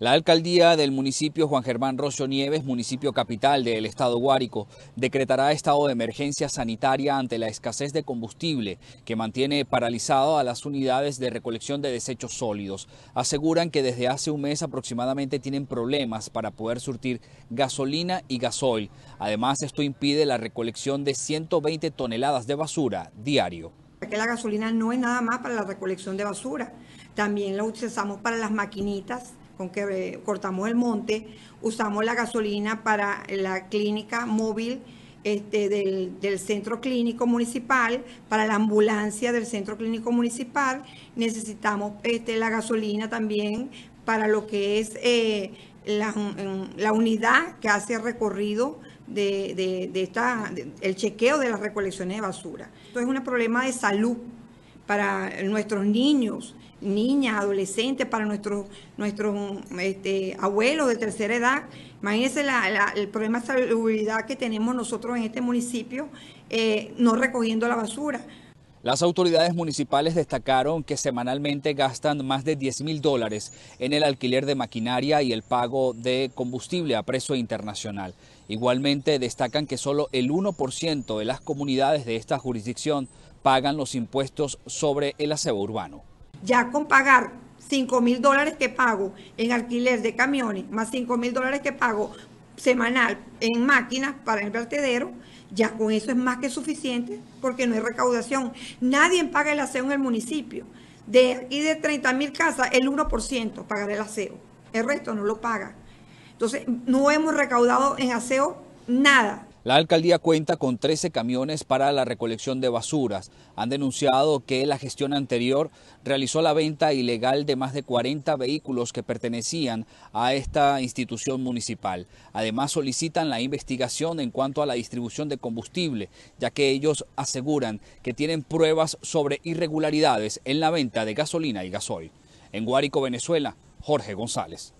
La alcaldía del municipio Juan Germán Rocio Nieves, municipio capital del estado Guárico, decretará estado de emergencia sanitaria ante la escasez de combustible que mantiene paralizado a las unidades de recolección de desechos sólidos. Aseguran que desde hace un mes aproximadamente tienen problemas para poder surtir gasolina y gasoil. Además, esto impide la recolección de 120 toneladas de basura diario que la gasolina no es nada más para la recolección de basura, también la utilizamos para las maquinitas con que eh, cortamos el monte, usamos la gasolina para la clínica móvil este, del, centro clínico municipal, para la ambulancia del centro clínico municipal, necesitamos este, la gasolina también para lo que es eh, la, unidad que hace el recorrido de, esta, el chequeo de las recolecciones de basura. Esto es un problema de salud para nuestros niños, niñas, adolescentes, para nuestros, nuestros este, abuelos de tercera edad. Imagínense la, el problema de salubridad que tenemos nosotros en este municipio, eh, no recogiendo la basura. Las autoridades municipales destacaron que semanalmente gastan más de 10 mil dólares en el alquiler de maquinaria y el pago de combustible a precio internacional. Igualmente destacan que solo el 1% de las comunidades de esta jurisdicción pagan los impuestos sobre el aseo urbano. Ya con pagar 5 mil dólares que pago en alquiler de camiones, más 5 mil dólares que pago semanal en máquinas para el vertedero, ya con eso es más que suficiente porque no hay recaudación. Nadie paga el aseo en el municipio. De aquí de 30 mil casas, el 1% pagará el aseo. El resto no lo paga. Entonces, no hemos recaudado en aseo nada. La alcaldía cuenta con 13 camiones para la recolección de basuras. Han denunciado que la gestión anterior realizó la venta ilegal de más de 40 vehículos que pertenecían a esta institución municipal. Además solicitan la investigación en cuanto a la distribución de combustible, ya que ellos aseguran que tienen pruebas sobre irregularidades en la venta de gasolina y gasoil. En Guárico, Venezuela, Jorge González.